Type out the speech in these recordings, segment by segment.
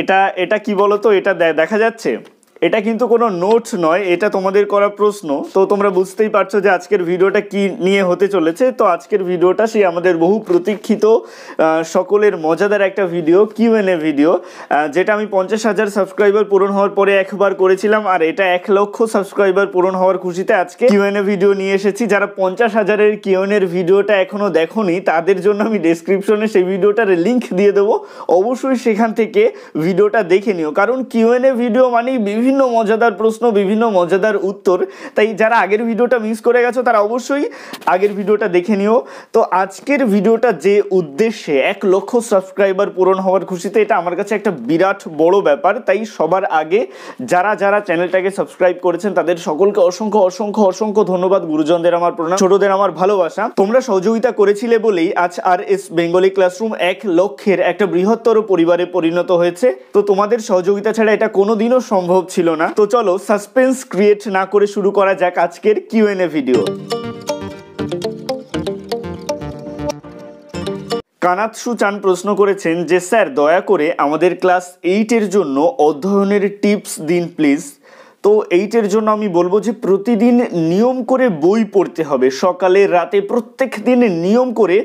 এটা এটা কি বলতো এটা দেখা যাচ্ছে এটা কিন্তু কোনো নোটস নয় এটা তোমাদের করা প্রশ্ন তো তোমরা বুঝতেই পারছো যে আজকের ভিডিওটা কি নিয়ে হতে চলেছে তো আজকের ভিডিওটা সেই আমাদের বহু প্রতীক্ষিত সকলের মজাদার একটা ভিডিও কিউ এ ভিডিও যেটা আমি পঞ্চাশ হাজার সাবস্ক্রাইবার পূরণ হওয়ার পরে একবার করেছিলাম আর এটা এক লক্ষ সাবস্ক্রাইবার পূরণ হওয়ার খুশিতে আজকে কিউ ভিডিও নিয়ে এসেছি যারা পঞ্চাশ হাজারের কিউ ভিডিওটা এখনও দেখোনি তাদের জন্য আমি ডেসক্রিপশনে সেই ভিডিওটার লিঙ্ক দিয়ে দেবো অবশ্যই সেখান থেকে ভিডিওটা দেখে নিও কারণ কিউ ভিডিও মানেই বিভিন্ন বিভিন্ন মজাদার প্রশ্ন বিভিন্ন মজাদার উত্তর তাই যারা আগের ভিডিওটা মিস করে গেছো তারা অবশ্যই আগের ভিডিওটা দেখে নিও তো আজকের ভিডিওটা যে উদ্দেশ্যে এক লক্ষ সাবস্ক্রাইবার পূরণ হওয়ার খুশিতে এটা আমার কাছে একটা বিরাট বড় ব্যাপার তাই সবার আগে যারা যারা চ্যানেলটাকে সাবস্ক্রাইব করেছেন তাদের সকলকে অসংখ্য অসংখ্য অসংখ্য ধন্যবাদ গুরুজনদের আমার প্রণাম ছোটদের আমার ভালোবাসা তোমরা সহযোগিতা করেছিলে বলেই আজ আর এস বেঙ্গলি ক্লাসরুম এক লক্ষের একটা বৃহত্তর পরিবারে পরিণত হয়েছে তো তোমাদের সহযোগিতা ছাড়া এটা কোনোদিনও সম্ভব ছিল না তো চলো সাসপেন্স ক্রিয়েট না করে শুরু করা যাক আজকের কিউএনএ ভিডিও কানাতসু চান প্রশ্ন করেছেন যে স্যার দয়া করে আমাদের ক্লাস এইটের জন্য অধ্যয়নের টিপস দিন প্লিজ তো এইটের জন্য আমি বলবো যে প্রতিদিন নিয়ম করে বই পড়তে হবে সকালে রাতে প্রত্যেক দিন নিয়ম করে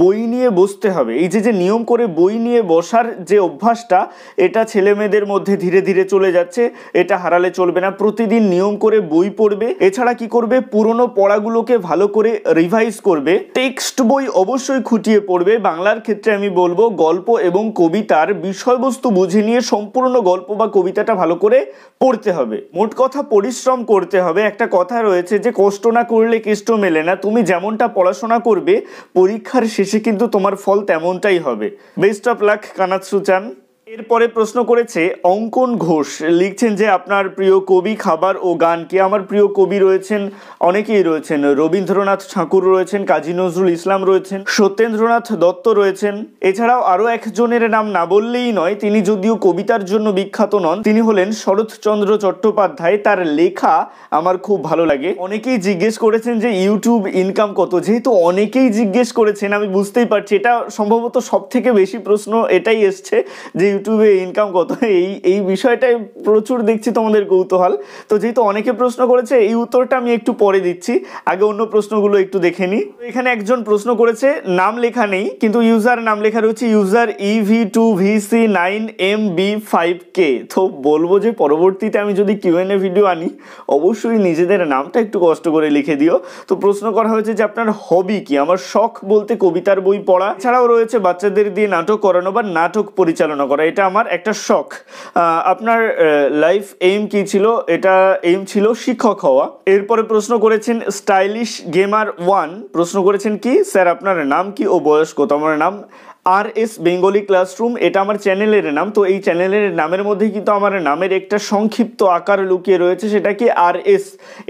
বই নিয়ে বসতে হবে এই যে যে নিয়ম করে বই নিয়ে বসার যে অভ্যাসটা এটা ছেলেমেয়েদের মধ্যে ধীরে ধীরে চলে যাচ্ছে এটা হারালে চলবে না প্রতিদিন নিয়ম করে বই পড়বে এছাড়া কি করবে পুরনো পড়াগুলোকে ভালো করে রিভাইজ করবে টেক্সট বই অবশ্যই খুঁটিয়ে পড়বে বাংলার ক্ষেত্রে আমি বলবো গল্প এবং কবিতার বিষয়বস্তু বুঝে নিয়ে সম্পূর্ণ গল্প বা কবিতাটা ভালো করে পড়তে হবে মোট মোট কথা পরিশ্রম করতে হবে একটা কথা রয়েছে যে কষ্ট না করলে কেষ্ট মেলে না তুমি যেমনটা পড়াশোনা করবে পরীক্ষার শেষে কিন্তু তোমার ফল তেমনটাই হবে বেস্ট অফ লাক কানাৎসু চান এরপরে প্রশ্ন করেছে অঙ্কন ঘোষ লিখছেন যে আপনার প্রিয় কবি খাবার ও গান কে আমার প্রিয় কবি রয়েছেন অনেকেই রয়েছেন রবীন্দ্রনাথ ঠাকুর রয়েছেন কাজী নজরুল ইসলাম রয়েছেন সত্যেন্দ্রনাথ দত্ত রয়েছেন এছাড়াও আরও একজনের নাম না বললেই নয় তিনি যদিও কবিতার জন্য বিখ্যাত নন তিনি হলেন শরৎচন্দ্র চট্টোপাধ্যায় তার লেখা আমার খুব ভালো লাগে অনেকেই জিজ্ঞেস করেছেন যে ইউটিউব ইনকাম কত যেহেতু অনেকেই জিজ্ঞেস করেছেন আমি বুঝতেই পারছি এটা সম্ভবত সব থেকে বেশি প্রশ্ন এটাই এসছে যে ইউটিউবে ইনকাম কত এই এই বিষয়টাই প্রচুর দেখছি তোমাদের কৌতূহল তো যেহেতু অনেকে প্রশ্ন করেছে এই উত্তরটা আমি একটু পরে দিচ্ছি আগে অন্য প্রশ্নগুলো একটু দেখে নিই এখানে একজন প্রশ্ন করেছে নাম লেখা নেই কিন্তু ইউজার নাম লেখা রয়েছে user E V two V C nine M B five কে তো বলবো যে পরবর্তীতে আমি যদি কিউএনএ ভিডিও আনি অবশ্যই নিজেদের নামটা একটু কষ্ট করে লিখে দিও তো প্রশ্ন করা হয়েছে যে আপনার হবি কি আমার শখ বলতে কবিতার বই পড়া ছাড়াও রয়েছে বাচ্চাদের দিয়ে নাটক করানো বা নাটক পরিচালনা করা এটা আমার একটা শখ আপনার লাইফ এইম কি ছিল এটা এইম ছিল শিক্ষক হওয়া এরপরে প্রশ্ন করেছেন স্টাইলিশ গেমার ওয়ান প্রশ্ন করেছেন কি স্যার আপনার নাম কি ও বয়স্ক তোমার নাম আর এস বেঙ্গলি ক্লাসরুম এটা আমার চ্যানেলের নাম তো এই চ্যানেলের নামের মধ্যে কিন্তু আমার নামের একটা সংক্ষিপ্ত আকার লুকিয়ে রয়েছে সেটা কি আর এস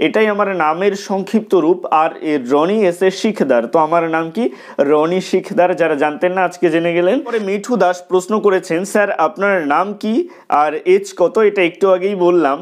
এটাই আমার নামের সংক্ষিপ্ত রূপ আর এ রনি এস এর শিখদার তো আমার নাম কি রনি শিখদার যারা জানতেন না আজকে জেনে গেলেন পরে মিঠু দাস প্রশ্ন করেছেন স্যার আপনার নাম কি আর এজ কত এটা একটু আগেই বললাম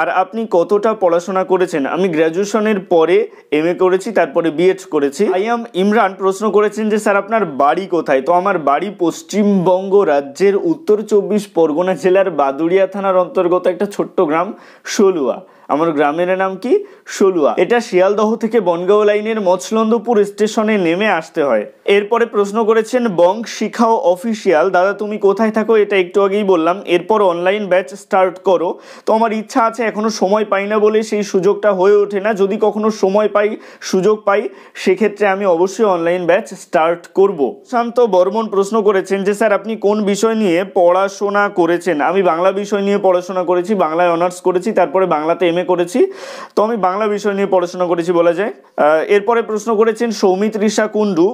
আর আপনি কতটা পড়াশোনা করেছেন আমি গ্র্যাজুয়েশনের পরে এম করেছি তারপরে বিএড করেছি আই এম ইমরান প্রশ্ন করেছেন যে স্যার আপনার বাড়ি কোথায় তো আমার বাড়ি পশ্চিমবঙ্গ রাজ্যের উত্তর চব্বিশ পরগনা জেলার বাদুড়িয়া থানার অন্তর্গত একটা ছোট্ট গ্রাম সলুয়া আমার গ্রামের নাম কি সলুয়া এটা শিয়ালদহ থেকে বনগাঁও লাইনের মছলন্দপুর স্টেশনে নেমে আসতে হয় এরপরে প্রশ্ন করেছেন বং শিখাও অফিসিয়াল দাদা তুমি কোথায় থাকো এটা একটু আগেই বললাম এরপর অনলাইন ব্যাচ স্টার্ট করো তো আমার ইচ্ছা আছে এখনো সময় পাই না বলে সেই সুযোগটা হয়ে ওঠে না যদি কখনো সময় পাই সুযোগ পাই সেক্ষেত্রে আমি অবশ্যই অনলাইন ব্যাচ স্টার্ট করব শান্ত বর্মন প্রশ্ন করেছেন যে স্যার আপনি কোন বিষয় নিয়ে পড়াশোনা করেছেন আমি বাংলা বিষয় নিয়ে পড়াশোনা করেছি বাংলায় অনার্স করেছি তারপরে বাংলাতে এম এমএ করেছি তো আমি বাংলা বিষয় নিয়ে পড়াশোনা করেছি বলা যায় এরপরে প্রশ্ন করেছেন সৌমিত্রিষা কুণ্ডু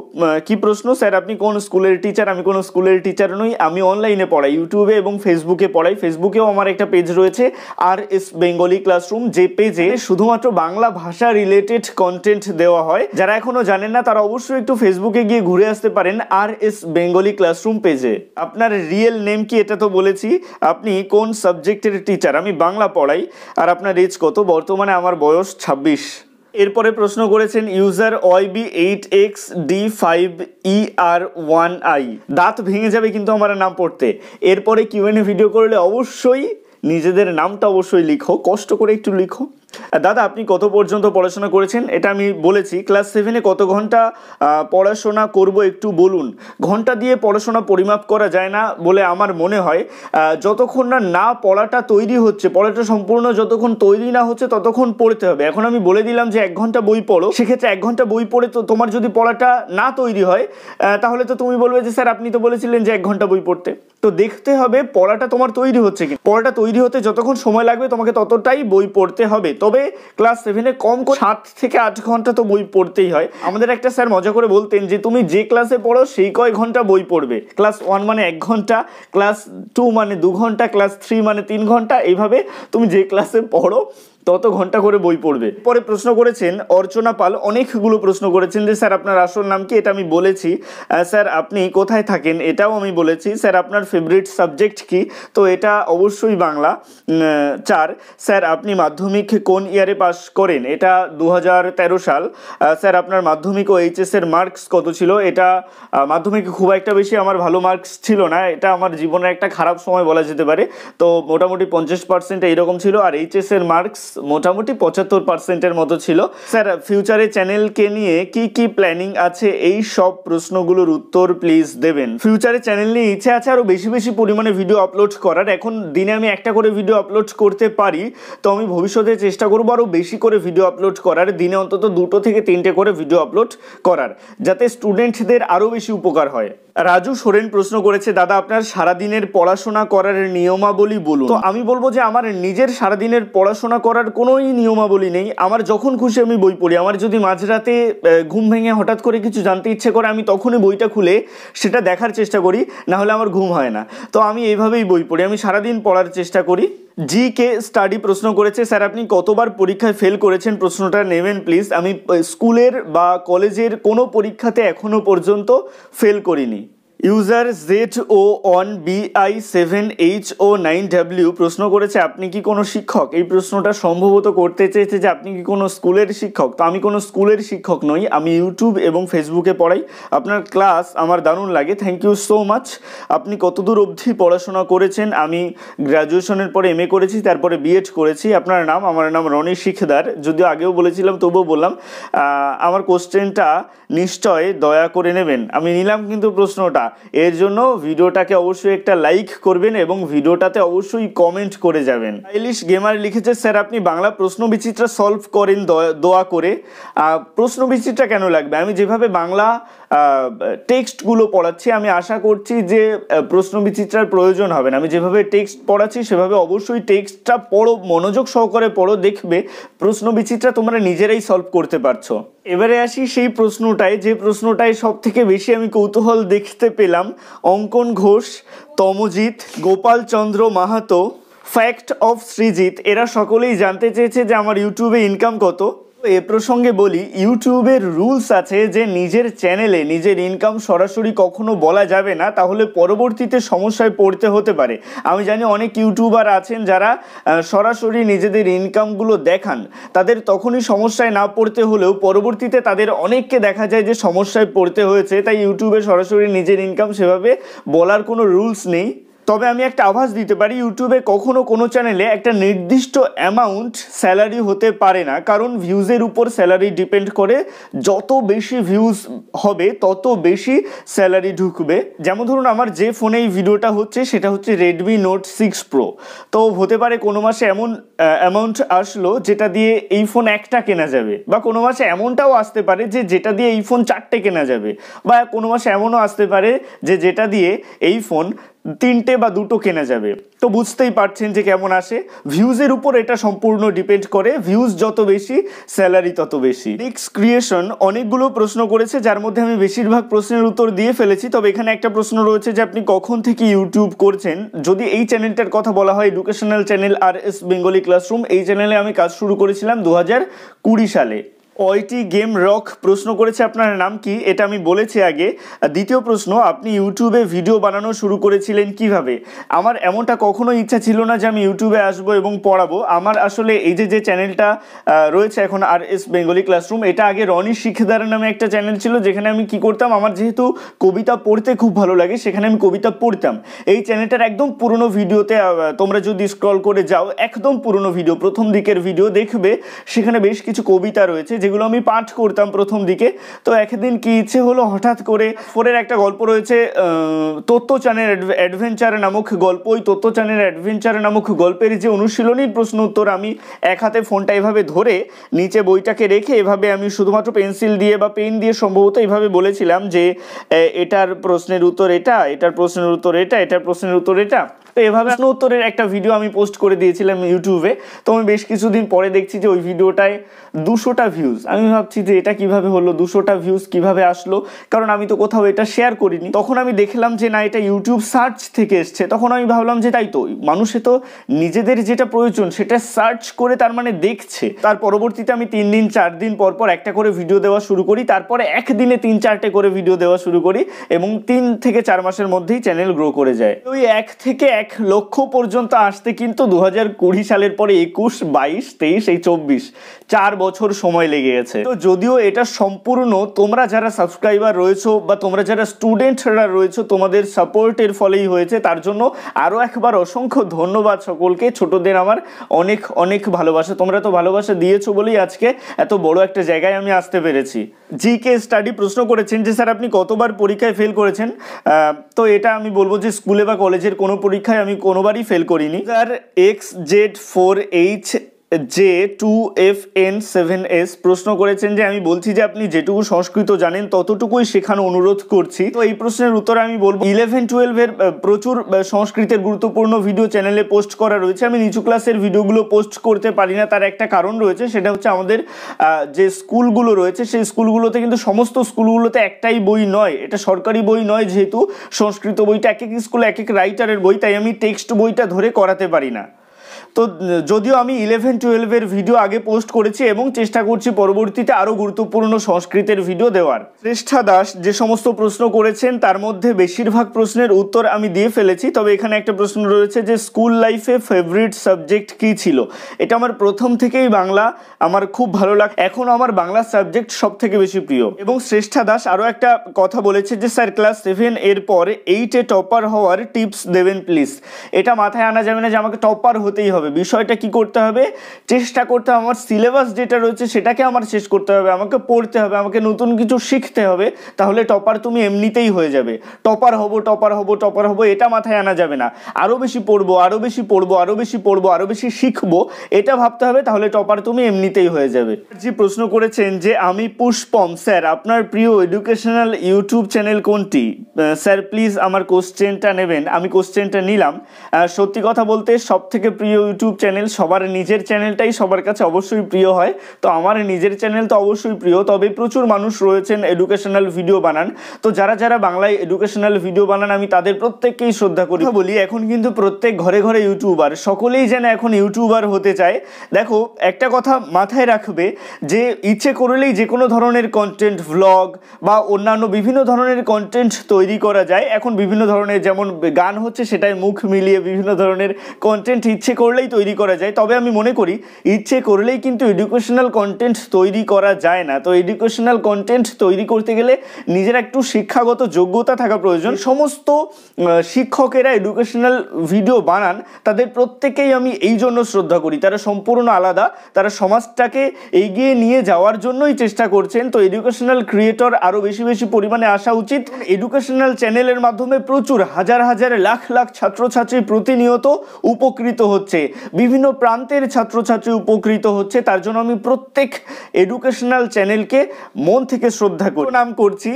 কি প্রশ্ন স্যার আপনি কোন স্কুলের টিচার আমি কোন স্কুলের টিচার নই আমি অনলাইনে পড়াই ইউটিউবে এবং ফেসবুকে পড়াই ফেসবুকেও আমার একটা পেজ রয়েছে আর এস বেঙ্গলি ক্লাসরুম যে পেজে শুধুমাত্র বাংলা ভাষা রিলেটেড কন্টেন্ট দেওয়া হয় যারা এখনো জানেন না তারা অবশ্যই একটু ফেসবুকে গিয়ে ঘুরে আসতে পারেন আর এস বেঙ্গলি ক্লাসরুম পেজে আপনার রিয়েল নেম কি এটা তো বলেছি আপনি কোন সাবজেক্টের টিচার আমি বাংলা পড়াই আর আপনার এজ কত বর্তমানে আমার বয়স ছাব্বিশ এরপরে প্রশ্ন করেছেন user B eight X D five E R one I দাঁত ভেঙে যাবে কিন্তু আমার নাম পড়তে এরপরে কিউএনএ ভিডিও করলে অবশ্যই নিজেদের নামটা অবশ্যই লিখো কষ্ট করে একটু লিখো দাদা আপনি কত পর্যন্ত পড়াশোনা করেছেন এটা আমি বলেছি ক্লাস সেভেনে কত ঘন্টা পড়াশোনা করব একটু বলুন ঘন্টা দিয়ে পড়াশোনা পরিমাপ করা যায় না বলে আমার মনে হয় যতক্ষণ না না পড়াটা তৈরি হচ্ছে পড়াটা সম্পূর্ণ যতক্ষণ তৈরি না হচ্ছে ততক্ষণ পড়তে হবে এখন আমি বলে দিলাম যে এক ঘন্টা বই পড়ো সেক্ষেত্রে এক ঘন্টা বই পড়ে তো তোমার যদি পড়াটা না তৈরি হয় তাহলে তো তুমি বলবে যে স্যার আপনি তো বলেছিলেন যে এক ঘন্টা বই পড়তে তো দেখতে হবে পড়াটা তোমার তৈরি হচ্ছে কি পড়াটা তৈরি হতে যতক্ষণ সময় লাগবে তোমাকে ততটাই বই পড়তে হবে তবে ক্লাস সেভেনে কম করে সাত থেকে আট ঘন্টা তো বই পড়তেই হয় আমাদের একটা স্যার মজা করে বলতেন যে তুমি যে ক্লাসে পড়ো সেই কয় ঘন্টা বই পড়বে ক্লাস ওয়ান মানে এক ঘন্টা ক্লাস টু মানে দু ঘন্টা ক্লাস থ্রি মানে তিন ঘন্টা এইভাবে তুমি যে ক্লাসে পড়ো তত ঘন্টা করে বই পড়বে পরে প্রশ্ন করেছেন অর্চনা পাল অনেকগুলো প্রশ্ন করেছেন যে স্যার আপনার আসল নাম কি এটা আমি বলেছি স্যার আপনি কোথায় থাকেন এটাও আমি বলেছি স্যার আপনার ফেভারিট সাবজেক্ট কি তো এটা অবশ্যই বাংলা চার স্যার আপনি মাধ্যমিক কোন ইয়ারে পাস করেন এটা দু সাল স্যার আপনার মাধ্যমিক ও এইচএসের মার্কস কত ছিল এটা মাধ্যমিকে খুব একটা বেশি আমার ভালো মার্কস ছিল না এটা আমার জীবনের একটা খারাপ সময় বলা যেতে পারে তো মোটামুটি পঞ্চাশ পার্সেন্ট এইরকম ছিল আর এইচএসের মার্কস মোটামুটি পঁচাত্তর পার্সেন্টের মতো ছিল স্যার ফিউচারে চ্যানেলকে নিয়ে কি কি প্ল্যানিং আছে এই সব প্রশ্নগুলোর উত্তর প্লিজ দেবেন ফিউচারে চ্যানেল নিয়ে ইচ্ছে আছে আরও বেশি বেশি পরিমাণে ভিডিও আপলোড করার এখন দিনে আমি একটা করে ভিডিও আপলোড করতে পারি তো আমি ভবিষ্যতে চেষ্টা করবো আরও বেশি করে ভিডিও আপলোড করার দিনে অন্তত দুটো থেকে তিনটে করে ভিডিও আপলোড করার যাতে স্টুডেন্টদের আরও বেশি উপকার হয় রাজু সোরেন প্রশ্ন করেছে দাদা আপনার সারাদিনের পড়াশোনা করার নিয়মাবলী বলুন তো আমি বলবো যে আমার নিজের সারাদিনের পড়াশোনা করার কোনোই নিয়মাবলী নেই আমার যখন খুশি আমি বই পড়ি আমার যদি মাঝরাতে ঘুম ভেঙে হঠাৎ করে কিছু জানতে ইচ্ছে করে আমি তখনই বইটা খুলে সেটা দেখার চেষ্টা করি না হলে আমার ঘুম হয় না তো আমি এইভাবেই বই পড়ি আমি সারাদিন পড়ার চেষ্টা করি জি কে স্টাডি প্রশ্ন করেছে স্যার আপনি কতবার পরীক্ষায় ফেল করেছেন প্রশ্নটা নেবেন প্লিজ আমি স্কুলের বা কলেজের কোনো পরীক্ষাতে এখনও পর্যন্ত ফেল করিনি user Z O on B I seven H O nine W প্রশ্ন করেছে আপনি কি কোনো শিক্ষক এই প্রশ্নটা সম্ভবত করতে চেয়েছে যে আপনি কি কোনো স্কুলের শিক্ষক তো আমি কোনো স্কুলের শিক্ষক নই আমি ইউটিউব এবং ফেসবুকে পড়াই আপনার ক্লাস আমার দারুণ লাগে থ্যাংক ইউ সো মাচ আপনি কতদূর অবধি পড়াশোনা করেছেন আমি গ্র্যাজুয়েশনের পরে এম করেছি তারপরে বিএড করেছি আপনার নাম আমার নাম রনি শিখদার যদিও আগেও বলেছিলাম তবুও বললাম আমার কোশ্চেনটা নিশ্চয় দয়া করে নেবেন আমি নিলাম কিন্তু প্রশ্নটা এর জন্য ভিডিওটাকে অবশ্যই একটা লাইক করবেন এবং ভিডিওটাতে অবশ্যই কমেন্ট করে যাবেন আইলিশ গেমার লিখেছে স্যার আপনি বাংলা প্রশ্ন বিচিত্রা সলভ করেন দোয়া করে প্রশ্ন বিচিত্রা কেন লাগবে আমি যেভাবে বাংলা টেক্সটগুলো পড়াচ্ছি আমি আশা করছি যে প্রশ্ন বিচিত্রার প্রয়োজন হবে না আমি যেভাবে টেক্সট পড়াচ্ছি সেভাবে অবশ্যই টেক্সটটা পড়ো মনোযোগ সহকারে পড়ো দেখবে প্রশ্ন বিচিত্রা তোমরা নিজেরাই সলভ করতে পারছো এবারে আসি সেই প্রশ্নটায় যে প্রশ্নটায় সব থেকে বেশি আমি কৌতূহল দেখতে পেলাম অঙ্কন ঘোষ তমজিৎ গোপালচন্দ্র মাহাতো ফ্যাক্ট অফ শ্রীজিৎ এরা সকলেই জানতে চেয়েছে যে আমার ইউটিউবে ইনকাম কত এ প্রসঙ্গে বলি ইউটিউবের রুলস আছে যে নিজের চ্যানেলে নিজের ইনকাম সরাসরি কখনো বলা যাবে না তাহলে পরবর্তীতে সমস্যায় পড়তে হতে পারে আমি জানি অনেক ইউটিউবার আছেন যারা সরাসরি নিজেদের ইনকামগুলো দেখান তাদের তখনই সমস্যায় না পড়তে হলেও পরবর্তীতে তাদের অনেককে দেখা যায় যে সমস্যায় পড়তে হয়েছে তাই ইউটিউবে সরাসরি নিজের ইনকাম সেভাবে বলার কোনো রুলস নেই তবে আমি একটা আভাস দিতে পারি ইউটিউবে কখনো কোনো চ্যানেলে একটা নির্দিষ্ট অ্যামাউন্ট স্যালারি হতে পারে না কারণ ভিউজের উপর স্যালারি ডিপেন্ড করে যত বেশি ভিউজ হবে তত বেশি স্যালারি ঢুকবে যেমন ধরুন আমার যে ফোনে এই ভিডিওটা হচ্ছে সেটা হচ্ছে রেডমি নোট সিক্স প্রো তো হতে পারে কোনো মাসে এমন অ্যামাউন্ট আসলো যেটা দিয়ে এই ফোন একটা কেনা যাবে বা কোনো মাসে এমনটাও আসতে পারে যে যেটা দিয়ে এই ফোন চারটে কেনা যাবে বা কোনো মাসে এমনও আসতে পারে যে যেটা দিয়ে এই ফোন তিনটে বা দুটো কেনা যাবে তো বুঝতেই পারছেন যে কেমন আসে ভিউজের উপর এটা সম্পূর্ণ ডিপেন্ড করে ভিউজ যত বেশি স্যালারি তত বেশি নেক্সট ক্রিয়েশন অনেকগুলো প্রশ্ন করেছে যার মধ্যে আমি বেশিরভাগ প্রশ্নের উত্তর দিয়ে ফেলেছি তবে এখানে একটা প্রশ্ন রয়েছে যে আপনি কখন থেকে ইউটিউব করছেন যদি এই চ্যানেলটার কথা বলা হয় educational channel R S Bengali classroom এই চ্যানেলে আমি কাজ শুরু করেছিলাম দু কুড়ি সালে ওইটি গেম রক প্রশ্ন করেছে আপনার নাম কি এটা আমি বলেছি আগে দ্বিতীয় প্রশ্ন আপনি ইউটিউবে ভিডিও বানানো শুরু করেছিলেন কিভাবে আমার এমনটা কখনো ইচ্ছা ছিল না যে আমি ইউটিউবে আসবো এবং পড়াবো আমার আসলে এই যে যে চ্যানেলটা রয়েছে এখন আর এস বেঙ্গলি ক্লাসরুম এটা আগে রনি শিখদার নামে একটা চ্যানেল ছিল যেখানে আমি কি করতাম আমার যেহেতু কবিতা পড়তে খুব ভালো লাগে সেখানে আমি কবিতা পড়তাম এই চ্যানেলটার একদম পুরনো ভিডিওতে তোমরা যদি স্ক্রল করে যাও একদম পুরনো ভিডিও প্রথম দিকের ভিডিও দেখবে সেখানে বেশ কিছু কবিতা রয়েছে যেগুলো আমি পাঠ করতাম প্রথম দিকে তো একদিন কি ইচ্ছে হলো হঠাৎ করে ফোরের একটা গল্প রয়েছে চানের অ্যাডভেঞ্চার নামক গল্প ওই চানের অ্যাডভেঞ্চার নামক গল্পের যে অনুশীলনীর প্রশ্ন উত্তর আমি এক হাতে ফোনটা এভাবে ধরে নিচে বইটাকে রেখে এভাবে আমি শুধুমাত্র পেন্সিল দিয়ে বা পেন দিয়ে সম্ভবত এভাবে বলেছিলাম যে এটার প্রশ্নের উত্তর এটা এটার প্রশ্নের উত্তর এটা এটার প্রশ্নের উত্তর এটা তো এভাবে প্রশ্ন উত্তরের একটা ভিডিও আমি পোস্ট করে দিয়েছিলাম ইউটিউবে তো আমি বেশ কিছুদিন পরে দেখছি যে ওই ভিডিওটায় দুশোটা ভিউজ আমি ভাবছি যে এটা কিভাবে হলো দুশোটা ভিউজ কিভাবে আসলো কারণ আমি তো কোথাও এটা শেয়ার করিনি তখন আমি দেখলাম যে না এটা ইউটিউব সার্চ থেকে এসছে তখন আমি ভাবলাম যে তাই তো মানুষে তো নিজেদের যেটা প্রয়োজন সেটা সার্চ করে তার মানে দেখছে তার পরবর্তীতে আমি তিন দিন চার দিন পর পর একটা করে ভিডিও দেওয়া শুরু করি তারপরে একদিনে তিন চারটে করে ভিডিও দেওয়া শুরু করি এবং তিন থেকে চার মাসের মধ্যেই চ্যানেল গ্রো করে যায় ওই এক থেকে এক এক লক্ষ পর্যন্ত আসতে কিন্তু দু কুড়ি সালের পরে একুশ বাইশ তেইশ এই চব্বিশ চার বছর সময় লেগে গেছে তো যদিও এটা সম্পূর্ণ তোমরা যারা সাবস্ক্রাইবার রয়েছো বা তোমরা যারা স্টুডেন্টরা রয়েছো তোমাদের সাপোর্টের ফলেই হয়েছে তার জন্য আরও একবার অসংখ্য ধন্যবাদ সকলকে ছোটদের আমার অনেক অনেক ভালোবাসা তোমরা তো ভালোবাসা দিয়েছো বলেই আজকে এত বড় একটা জায়গায় আমি আসতে পেরেছি জিকে স্টাডি প্রশ্ন করেছেন যে স্যার আপনি কতবার পরীক্ষায় ফেল করেছেন তো এটা আমি বলবো যে স্কুলে বা কলেজের কোনো পরীক্ষায় আমি কোনোবারই ফেল করিনি sir X Z four H J two F N seven S প্রশ্ন করেছেন যে আমি বলছি যে আপনি যেটুকু সংস্কৃত জানেন ততটুকুই শেখানো অনুরোধ করছি তো এই প্রশ্নের উত্তরে আমি বলবো ইলেভেন টুয়েলভের প্রচুর সংস্কৃতের গুরুত্বপূর্ণ ভিডিও চ্যানেলে পোস্ট করা রয়েছে আমি নিচু ক্লাসের ভিডিওগুলো পোস্ট করতে পারি না তার একটা কারণ রয়েছে সেটা হচ্ছে আমাদের যে স্কুলগুলো রয়েছে সেই স্কুলগুলোতে কিন্তু সমস্ত স্কুলগুলোতে একটাই বই নয় এটা সরকারি বই নয় যেহেতু সংস্কৃত বইটা এক এক স্কুলে এক এক রাইটারের বই তাই আমি টেক্সট বইটা ধরে করাতে পারি না তো যদিও আমি ইলেভেন টুয়েলভের ভিডিও আগে পোস্ট করেছি এবং চেষ্টা করছি পরবর্তীতে আরও গুরুত্বপূর্ণ সংস্কৃতের ভিডিও দেওয়ার শ্রেষ্ঠা দাস যে সমস্ত প্রশ্ন করেছেন তার মধ্যে বেশিরভাগ প্রশ্নের উত্তর আমি দিয়ে ফেলেছি তবে এখানে একটা প্রশ্ন রয়েছে যে স্কুল লাইফে ফেভারিট সাবজেক্ট কী ছিল এটা আমার প্রথম থেকেই বাংলা আমার খুব ভালো লাগ এখন আমার বাংলা সাবজেক্ট সব থেকে বেশি প্রিয় এবং শ্রেষ্ঠা দাস আরও একটা কথা বলেছে যে স্যার ক্লাস সেভেন এর পর এইটে টপার হওয়ার টিপস দেবেন প্লিজ এটা মাথায় আনা যাবে না যে আমাকে টপার হতে এগোতেই হবে বিষয়টা কি করতে হবে চেষ্টা করতে হবে আমার সিলেবাস যেটা রয়েছে সেটাকে আমার শেষ করতে হবে আমাকে পড়তে হবে আমাকে নতুন কিছু শিখতে হবে তাহলে টপার তুমি এমনিতেই হয়ে যাবে টপার হব টপার হব টপার হব এটা মাথায় আনা যাবে না আরও বেশি পড়বো আরও বেশি পড়বো আরও বেশি পড়বো আরও বেশি শিখবো এটা ভাবতে হবে তাহলে টপার তুমি এমনিতেই হয়ে যাবে যে প্রশ্ন করেছেন যে আমি পুষ্পম স্যার আপনার প্রিয় এডুকেশনাল ইউটিউব চ্যানেল কোনটি স্যার প্লিজ আমার কোশ্চেনটা নেবেন আমি কোশ্চেনটা নিলাম সত্যি কথা বলতে সব থেকে প্রিয় প্রিয় ইউটিউব চ্যানেল সবার নিজের চ্যানেলটাই সবার কাছে অবশ্যই প্রিয় হয় তো আমার নিজের চ্যানেল তো অবশ্যই প্রিয় তবে প্রচুর মানুষ রয়েছেন এডুকেশনাল ভিডিও বানান তো যারা যারা বাংলায় এডুকেশনাল ভিডিও বানান আমি তাদের প্রত্যেককেই শ্রদ্ধা করি বলি এখন কিন্তু প্রত্যেক ঘরে ঘরে ইউটিউবার সকলেই যেন এখন ইউটিউবার হতে চায় দেখো একটা কথা মাথায় রাখবে যে ইচ্ছে করলেই যে কোনো ধরনের কন্টেন্ট ভ্লগ বা অন্যান্য বিভিন্ন ধরনের কন্টেন্ট তৈরি করা যায় এখন বিভিন্ন ধরনের যেমন গান হচ্ছে সেটাই মুখ মিলিয়ে বিভিন্ন ধরনের কন্টেন্ট ইচ্ছে করলেই তৈরি করা যায় তবে আমি মনে করি ইচ্ছে করলেই কিন্তু এডুকেশনাল কন্টেন্ট তৈরি করা যায় না তো এডুকেশনাল কন্টেন্ট তৈরি করতে গেলে নিজের একটু শিক্ষাগত যোগ্যতা থাকা প্রয়োজন সমস্ত শিক্ষকেরা এডুকেশনাল ভিডিও বানান তাদের প্রত্যেকেই আমি এই জন্য শ্রদ্ধা করি তারা সম্পূর্ণ আলাদা তারা সমাজটাকে এগিয়ে নিয়ে যাওয়ার জন্যই চেষ্টা করছেন তো এডুকেশনাল ক্রিয়েটর আরও বেশি বেশি পরিমাণে আসা উচিত এডুকেশনাল চ্যানেলের মাধ্যমে প্রচুর হাজার হাজার লাখ লাখ ছাত্রছাত্রী প্রতিনিয়ত উপকৃত হচ্ছে হচ্ছে বিভিন্ন প্রান্তের ছাত্রছাত্রী উপকৃত হচ্ছে তার জন্য আমি প্রত্যেক এডুকেশনাল চ্যানেলকে মন থেকে শ্রদ্ধা করি নাম করছি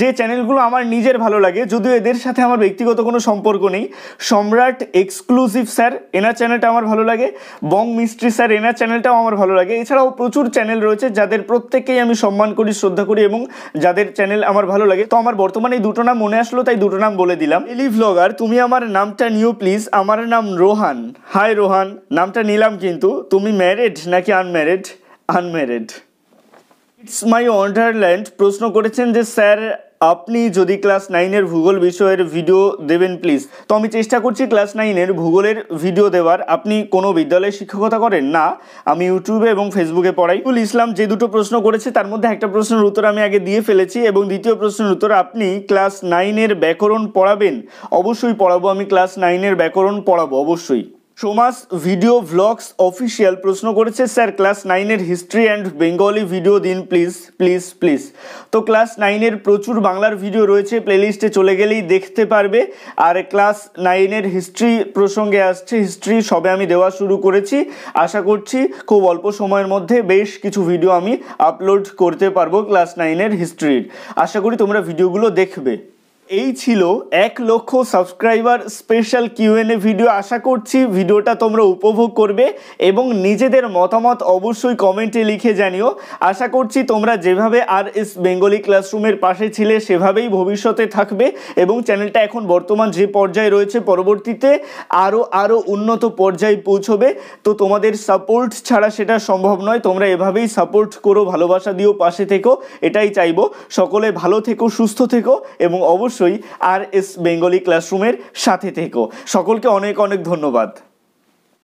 যে চ্যানেলগুলো আমার নিজের ভালো লাগে যদিও এদের সাথে আমার ব্যক্তিগত কোনো সম্পর্ক নেই সম্রাট এক্সক্লুসিভ স্যার এনার চ্যানেলটা আমার ভালো লাগে বং মিস্ট্রি স্যার এনার চ্যানেলটাও আমার ভালো লাগে এছাড়াও প্রচুর চ্যানেল রয়েছে যাদের প্রত্যেককেই আমি সম্মান করি শ্রদ্ধা করি এবং যাদের চ্যানেল আমার ভালো লাগে তো আমার বর্তমানে এই দুটো নাম মনে আসলো তাই দুটো নাম বলে দিলাম এলি ভ্লগার তুমি আমার নামটা নিও প্লিজ আমার নাম রোহান হাই রোহান নামটা নিলাম কিন্তু তুমি ম্যারেড নাকি unmarried unmarried it's my wonderland প্রশ্ন করেছেন যে স্যার আপনি যদি ক্লাস নাইনের ভূগোল বিষয়ের ভিডিও দেবেন প্লিজ তো আমি চেষ্টা করছি ক্লাস নাইনের ভূগোলের ভিডিও দেওয়ার আপনি কোনো বিদ্যালয়ে শিক্ষকতা করেন না আমি ইউটিউবে এবং ফেসবুকে পড়াই তুল ইসলাম যে দুটো প্রশ্ন করেছে তার মধ্যে একটা প্রশ্নের উত্তর আমি আগে দিয়ে ফেলেছি এবং দ্বিতীয় প্রশ্নের উত্তর আপনি ক্লাস নাইনের ব্যাকরণ পড়াবেন অবশ্যই পড়াবো আমি ক্লাস নাইনের ব্যাকরণ পড়াবো অবশ্যই সোমাস ভিডিও ভ্লগস অফিসিয়াল প্রশ্ন করেছে স্যার ক্লাস নাইনের হিস্ট্রি অ্যান্ড বেঙ্গলি ভিডিও দিন প্লিজ প্লিজ প্লিজ তো ক্লাস নাইনের প্রচুর বাংলার ভিডিও রয়েছে প্লেলিস্টে চলে গেলেই দেখতে পারবে আর ক্লাস নাইনের হিস্ট্রি প্রসঙ্গে আসছে হিস্ট্রি সবে আমি দেওয়া শুরু করেছি আশা করছি খুব অল্প সময়ের মধ্যে বেশ কিছু ভিডিও আমি আপলোড করতে পারবো ক্লাস নাইনের হিস্ট্রির আশা করি তোমরা ভিডিওগুলো দেখবে এই ছিল এক লক্ষ সাবস্ক্রাইবার স্পেশাল কিউএনএ ভিডিও আশা করছি ভিডিওটা তোমরা উপভোগ করবে এবং নিজেদের মতামত অবশ্যই কমেন্টে লিখে জানিও আশা করছি তোমরা যেভাবে আর এস বেঙ্গলি ক্লাসরুমের পাশে ছিলে সেভাবেই ভবিষ্যতে থাকবে এবং চ্যানেলটা এখন বর্তমান যে পর্যায়ে রয়েছে পরবর্তীতে আরও আরও উন্নত পর্যায়ে পৌঁছবে তো তোমাদের সাপোর্ট ছাড়া সেটা সম্ভব নয় তোমরা এভাবেই সাপোর্ট করো ভালোবাসা দিও পাশে থেকো এটাই চাইবো সকলে ভালো থেকো সুস্থ থেকো এবং অবশ্যই অবশ্যই আর এস বেঙ্গলি ক্লাসরুমের সাথে থেকো সকলকে অনেক অনেক ধন্যবাদ